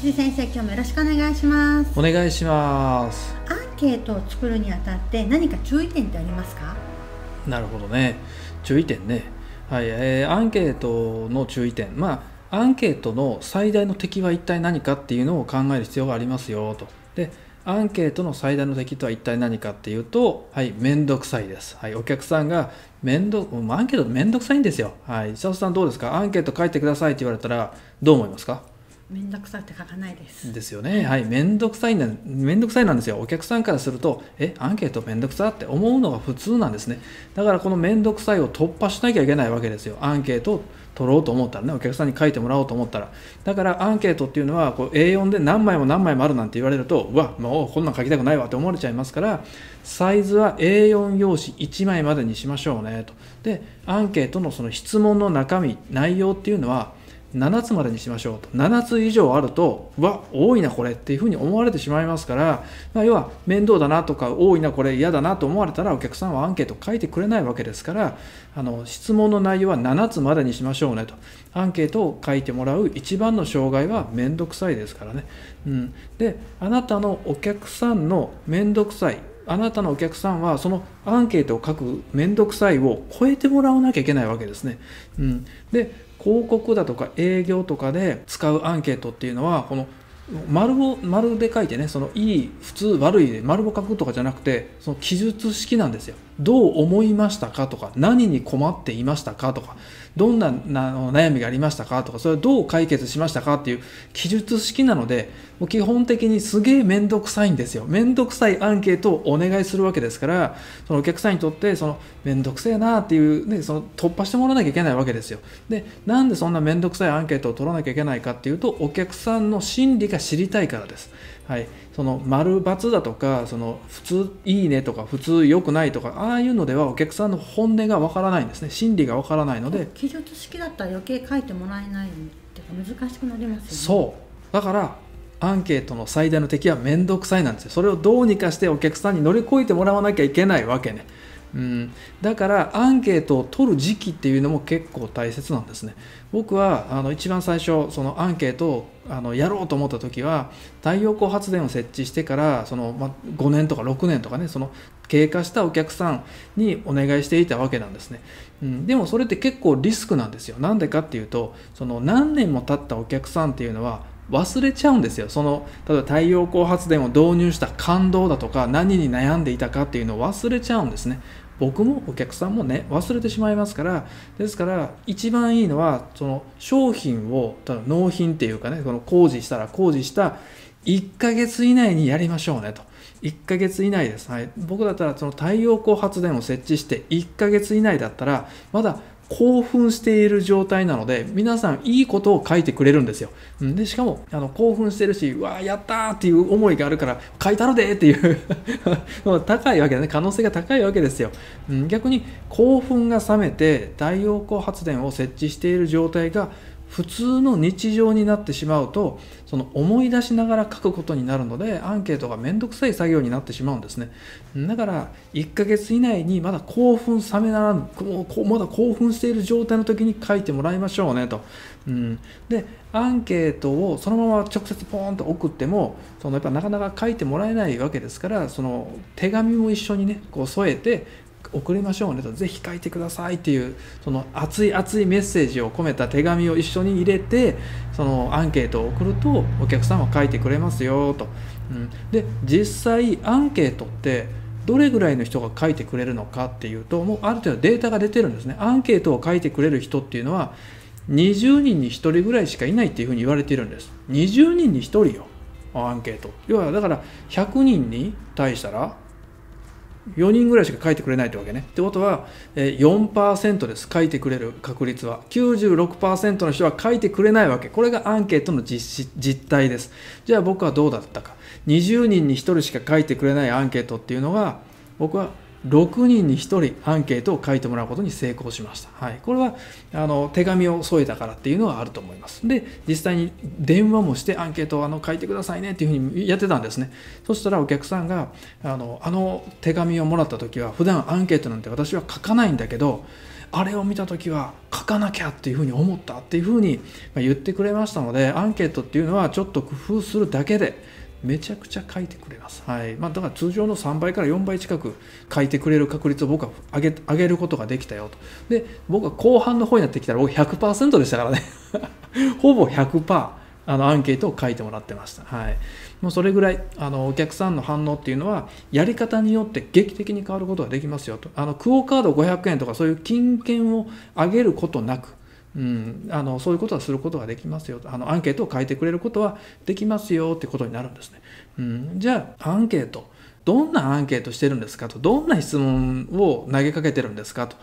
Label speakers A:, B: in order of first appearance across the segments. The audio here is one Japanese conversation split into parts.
A: 辻先生今日もよろしくお願いしますお願いしますアンケートを作るにあたって何か注意点ってありますかなるほどね注意点ねはい、えー、アンケートの注意点まあアンケートの最大の敵は一体何かっていうのを考える必要がありますよとでアンケートの最大の敵とは一体何かっていうと、はい、めんどくさいです。はい、お客さんが、めんど、アンケートめんどくさいんですよ。はい、佐藤さんどうですかアンケート書いてくださいって言われたら、どう思いますか面倒くさって書かないですですよねはい面倒くさいな面倒くさいなんですよお客さんからするとえアンケート面倒くさって思うのが普通なんですねだからこの面倒くさいを突破しなきゃいけないわけですよアンケートを取ろうと思ったらねお客さんに書いてもらおうと思ったらだからアンケートっていうのはこう A4 で何枚も何枚もあるなんて言われるとうわもうこんなん書きたくないわって思われちゃいますからサイズは A4 用紙1枚までにしましょうねとでアンケートのその質問の中身内容っていうのは7つまでにしましょうと7つ以上あるとうわ多いなこれっていうふうに思われてしまいますから、まあ、要は面倒だなとか多いなこれ嫌だなと思われたらお客さんはアンケート書いてくれないわけですからあの質問の内容は7つまでにしましょうねとアンケートを書いてもらう一番の障害は面倒くさいですからね、うん、であなたのお客さんの面倒くさいあなたのお客さんはそのアンケートを書く面倒くさいを超えてもらわなきゃいけないわけですね。うん、で広告だとか営業とかで使うアンケートっていうのはこの丸を丸で書いてねそのいい普通悪いで丸を書くとかじゃなくてその記述式なんですよどう思いましたかとか何に困っていましたかとかどんな悩みがありましたかとかそれをどう解決しましたかっていう記述式なのでもう基本的にすげえ面倒くさいんですよ面倒くさいアンケートをお願いするわけですからそのお客さんにとってその面倒くせえなっていう、ね、その突破してもらわなきゃいけないわけですよでなんでそんな面倒くさいアンケートを取らなきゃいけないかっていうとお客さんの心理がか知りたいからです。はい、その丸×だとかその普通いいねとか普通良くないとかああいうのではお客さんの本音がわからないんですね心理がわからないので記述式だったら余計書いてもらえないって難しくなりますよねそうだからアンケートの最大の敵は面倒くさいなんですよそれをどうにかしてお客さんに乗り越えてもらわなきゃいけないわけねうん、だからアンケートを取る時期っていうのも結構大切なんですね僕はあの一番最初そのアンケートをあのやろうと思った時は太陽光発電を設置してからその、ま5年とか6年とかねその経過したお客さんにお願いしていたわけなんですね、うん、でもそれって結構リスクなんですよなんでかっていうとその何年も経ったお客さんっていうのは忘れちゃうんですよその例えば太陽光発電を導入した感動だとか何に悩んでいたかっていうのを忘れちゃうんですね僕もお客さんもね忘れてしまいますからですから一番いいのはその商品を納品っていうかねこの工事したら工事した1ヶ月以内にやりましょうねと1ヶ月以内です、はい、僕だったらその太陽光発電を設置して1ヶ月以内だったらまだ興奮している状態なので、皆さんいいことを書いてくれるんですよ。うん、で、しかも、あの、興奮してるし、うわあやったーっていう思いがあるから、書いたるでーっていう 高いわけだね。可能性が高いわけですよ。うん、逆に、興奮が冷めて、太陽光発電を設置している状態が、普通の日常になってしまうとその思い出しながら書くことになるのでアンケートが面倒くさい作業になってしまうんですねだから1ヶ月以内にまだ興奮冷めならぬまだ興奮している状態の時に書いてもらいましょうねと、うん、でアンケートをそのまま直接ポーンと送ってもそのやっぱなかなか書いてもらえないわけですからその手紙も一緒にねこう添えて送りましょうねとぜひ書いてくださいっていうその熱い熱いメッセージを込めた手紙を一緒に入れてそのアンケートを送るとお客さんは書いてくれますよと、うん、で実際アンケートってどれぐらいの人が書いてくれるのかっていうともうある程度データが出てるんですねアンケートを書いてくれる人っていうのは20人に1人ぐらいしかいないっていうふうに言われているんです20人に1人よアンケート要はだから100人に対したら4人ぐらいしか書いてくれないってわけね。ってことは、え4%です、書いてくれる確率は。96%の人は書いてくれないわけ。これがアンケートの実実態です。じゃあ僕はどうだったか。20人に1人しか書いてくれないアンケートっていうのが、僕は6人に1人アンケートを書いてもらうことに成功しました。はい、これはあの手紙を添えたからっていうのはあると思います。で、実際に電話もしてアンケートをあの書いてくださいねっていうふうにやってたんですね。そしたらお客さんがあのあの手紙をもらった時は普段アンケートなんて私は書かないんだけどあれを見た時は書かなきゃっていうふうに思ったっていうふうに言ってくれましたのでアンケートっていうのはちょっと工夫するだけでめちゃくちゃ書いてくれます、はいまあ、だから通常の3倍から4倍近く書いてくれる確率を僕は上げ上げることができたよとで僕は後半の方になってきたら僕100%でしたからね ほぼ100%あのアンケートを書いてもらってました、はい、もうそれぐらいあのお客さんの反応っていうのはやり方によって劇的に変わることができますよとあのクオ・カード500円とかそういう金券を上げることなくうん、あのそういうことはすることができますよあのアンケートを書いてくれることはできますよってことになるんですね、うん、じゃあアンケートどんなアンケートしてるんですかとどんな質問を投げかけてるんですかと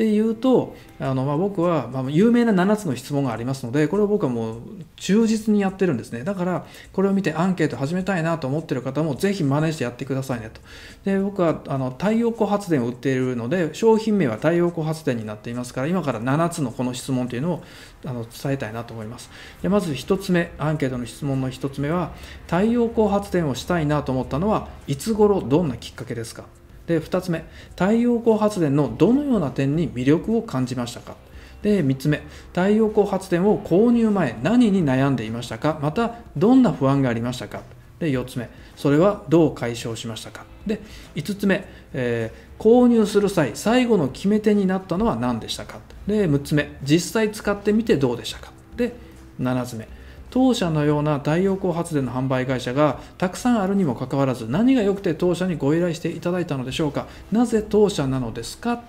A: っていうとあの、まあ、僕は、まあ、有名な7つの質問がありますのでこれを僕はもう忠実にやってるんですねだからこれを見てアンケート始めたいなと思ってる方もぜひ真似してやってくださいねとで僕はあの太陽光発電を売っているので商品名は太陽光発電になっていますから今から7つのこの質問というのをあの伝えたいなと思いますでまず1つ目アンケートの質問の1つ目は太陽光発電をしたいなと思ったのはいつ頃どんなきっかけですかで2つ目太陽光発電のどのような点に魅力を感じましたかで3つ目太陽光発電を購入前何に悩んでいましたかまたどんな不安がありましたかで4つ目それはどう解消しましたかで5つ目、えー、購入する際最後の決め手になったのは何でしたかで6つ目実際使ってみてどうでしたかで7つ目当社のような太陽光発電の販売会社がたくさんあるにもかかわらず何が良くて当社にご依頼していただいたのでしょうかなぜ当社なのですか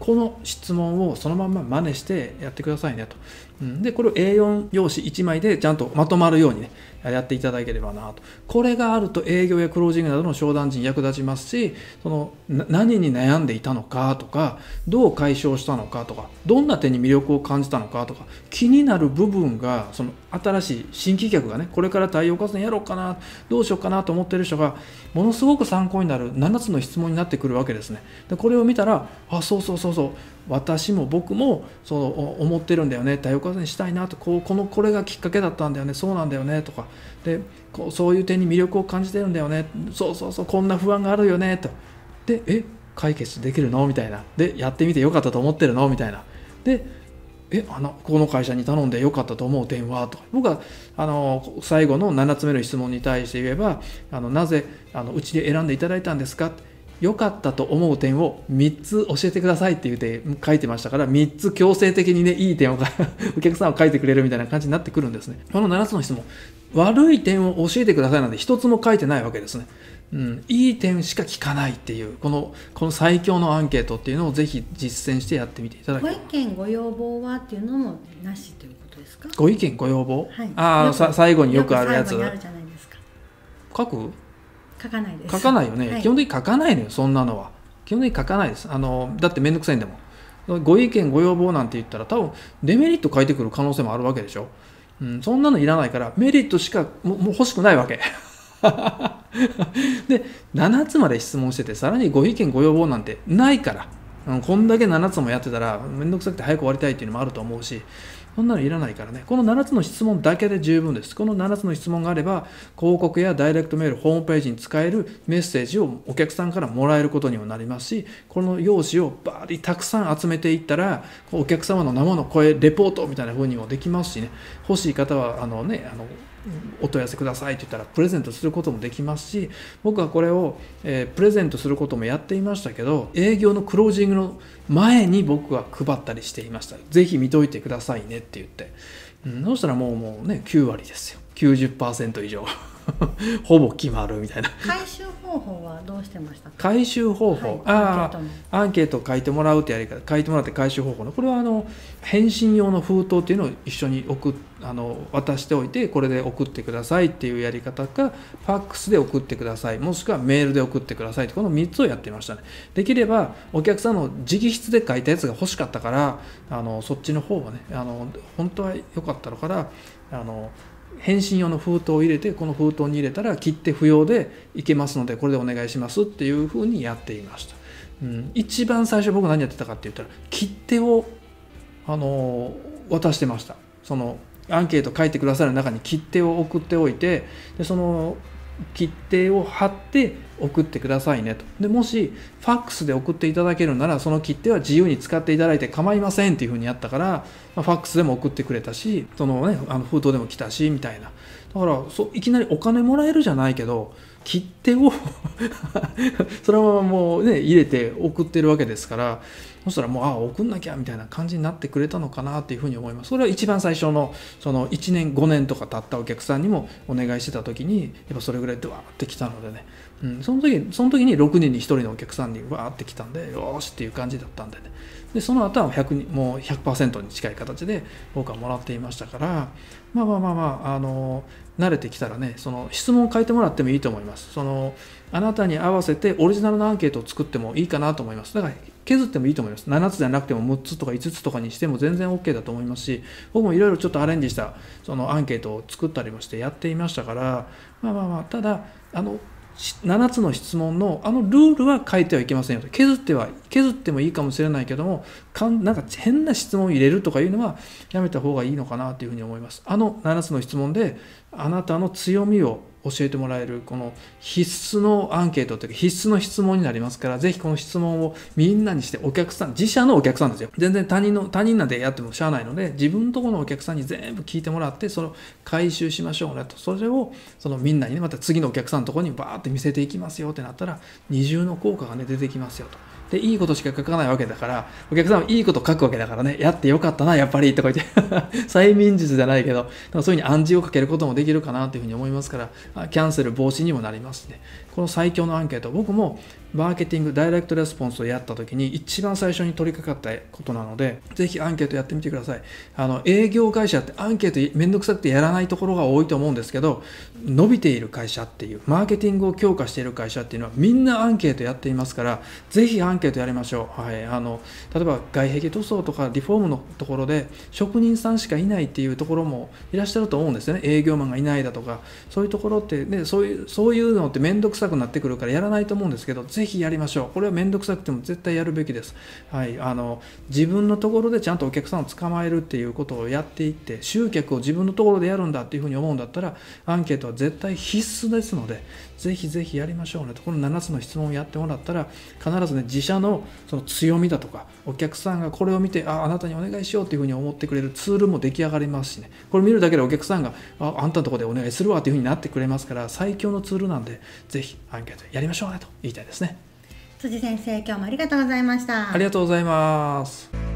A: この質問をそのまま真似してやってくださいねとでこれを A4 用紙1枚でちゃんとまとまるようにねやっていただければなとこれがあると営業やクロージングなどの商談時に役立ちますしその何に悩んでいたのかとかどう解消したのかとかどんな点に魅力を感じたのかとか気になる部分がその新しい新規客がねこれから対応活動やろうかなどうしようかなと思ってる人がものすごく参考になる7つの質問になってくるわけですねでこれを見たらあそうそうそうそう私も僕もその思ってるんだよね対応活ことにしたいなとこうこのこれがきっかけだったんだよねそうなんだよねとかでこうそういう点に魅力を感じてるんだよねそうそうそうこんな不安があるよねとでえ解決できるのみたいなでやってみてよかったと思ってるのみたいなでえあのこの会社に頼んでよかったと思う電話とか僕はあの最後の7つ目の質問に対して言えばあのなぜあのうちで選んでいただいたんですかって良かったと思う点を3つ教えてくださいって言って書いてましたから3つ強制的にねいい点をお客さんは書いてくれるみたいな感じになってくるんですねこの7つの質問悪い点を教えてくださいなんて1つも書いてないわけですねうん、いい点しか聞かないっていうこのこの最強のアンケートっていうのをぜひ実践してやってみていただきご意見ご要望はっていうのもなしということですかご意見ご要望、はい、ああ最後によくあるやつ書く書かないです書かないよね、はい、基本的に書かないのよそんなのは基本的に書かないですあのだって面倒くさいんだもんご意見ご要望なんて言ったら多分デメリット書いてくる可能性もあるわけでしょ、うん、そんなのいらないからメリットしかももう欲しくないわけ で7つまで質問しててさらにご意見ご要望なんてないからこんだけ7つもやってたら面倒くさくて早く終わりたいっていうのもあると思うしこんなのいらないからね。この7つの質問だけで十分です。この7つの質問があれば、広告やダイレクトメール、ホームページに使えるメッセージをお客さんからもらえることにもなりますし、この用紙をバーリたくさん集めていったら、お客様の生の声、レポートみたいな風にもできますしね、欲しい方は、あのね、あのお問い合わせくださいって言ったらプレゼントすることもできますし僕はこれを、えー、プレゼントすることもやっていましたけど営業のクロージングの前に僕は配ったりしていました是非見といてくださいねって言って、うん、そうしたらもうもうね9割ですよ90%以上 ほぼ決まるみたいな回収方法はどうしてました回収方法、はい、ああアンケート書いてもらうってやり方書いてもらって回収方法のこれはあの返信用の封筒っていうのを一緒に送あの渡しておいてこれで送ってくださいっていうやり方かファックスで送ってくださいもしくはメールで送ってくださいこの3つをやってましたねできればお客さんの直筆で書いたやつが欲しかったからあのそっちの方はねあの本当は良かったのからあの返信用の封筒を入れてこの封筒に入れたら切手不要でいけますのでこれでお願いしますっていうふうにやっていました、うん、一番最初僕何やってたかって言ったら切手をあの渡してましたそのアンケート書いてくださる中に切手を送っておいてでその切手を貼って送ってくださいねとでもしファックスで送っていただけるならその切手は自由に使っていただいて構いませんっていうふうにやったから、まあ、ファックスでも送ってくれたしその、ね、あの封筒でも来たしみたいなだからそいきなりお金もらえるじゃないけど切手を そのままもうね入れて送ってるわけですからそしたらもうあ送んなきゃみたいな感じになってくれたのかなっていうふうに思いますそれは一番最初のその1年5年とか経ったお客さんにもお願いしてた時にやっぱそれぐらいドワーってきたのでね、うん、その時その時に6人に1人のお客さんにわーってきたんでよしっていう感じだったんでねでその後は100もう100%に近い形で僕はもらっていましたからまあまあまあまああの慣れてきたらねその質問を変えてもらってもいいと思いますそのあなたに合わせてオリジナルのアンケートを作ってもいいかなと思いますだから削ってもいいと思います7つじゃなくても6つとか5つとかにしても全然 OK だと思いますし僕もいろいろちょっとアレンジしたそのアンケートを作ったりもしてやっていましたからまあまあまあただあの7つの質問のあのルールは変えてはいけませんよと削っては削ってもいいかもしれないけどもかんなんか変な質問を入れるとかいうのはやめた方がいいのかなというふうに思いますあの7つの質問であなたの強みを教えてもらえるこの必須のアンケートというか必須の質問になりますからぜひこの質問をみんなにしてお客さん自社のお客さんですよ全然他人の他人なんでやってもしゃあないので自分のとこのお客さんに全部聞いてもらってその回収しましょうねとそれをそのみんなにねまた次のお客さんのとこにバーって見せていきますよってなったら二重の効果がね出てきますよとでいいことしか書かないわけだからお客さんはいいこと書くわけだからねやってよかったなやっぱりとか言って 催眠術じゃないけどそういうふうに暗示をかけることもできるかなというふうに思いますからキャンセル防止にもなりますねこの最強のアンケート僕もマーケティングダイレクトレスポンスをやった時に一番最初に取り掛かったことなのでぜひアンケートやってみてくださいあの営業会社ってアンケートめんどくさくてやらないところが多いと思うんですけど伸びている会社っていうマーケティングを強化している会社っていうのはみんなアンケートやっていますからぜひアンケートやりましょう、はい、あの例えば外壁塗装とかリフォームのところで職人さんしかいないっていうところもいらっしゃると思うんですよね営業マンがいないだとかそういうところって、ね、そういうそういうのって面倒くさくなってくるからやらないと思うんですけどぜぜひやりましょう。これは面倒くさくても絶対やるべきです。はい、あの自分のところでちゃんとお客さんを捕まえるっていうことをやっていって、集客を自分のところでやるんだっていうふうに思うんだったら、アンケートは絶対必須ですので、ぜひぜひやりましょうねとこの7つの質問をやってもらったら必ずね自社のその強みだとかお客さんがこれを見てああなたにお願いしようっていうふうに思ってくれるツールも出来上がりますしねこれ見るだけでお客さんがああんたのとこでお願いするわっていうふうになってくれますから最強のツールなんでぜひアンケートやりましょうねと言いたいですね辻先生今日もありがとうございましたありがとうございます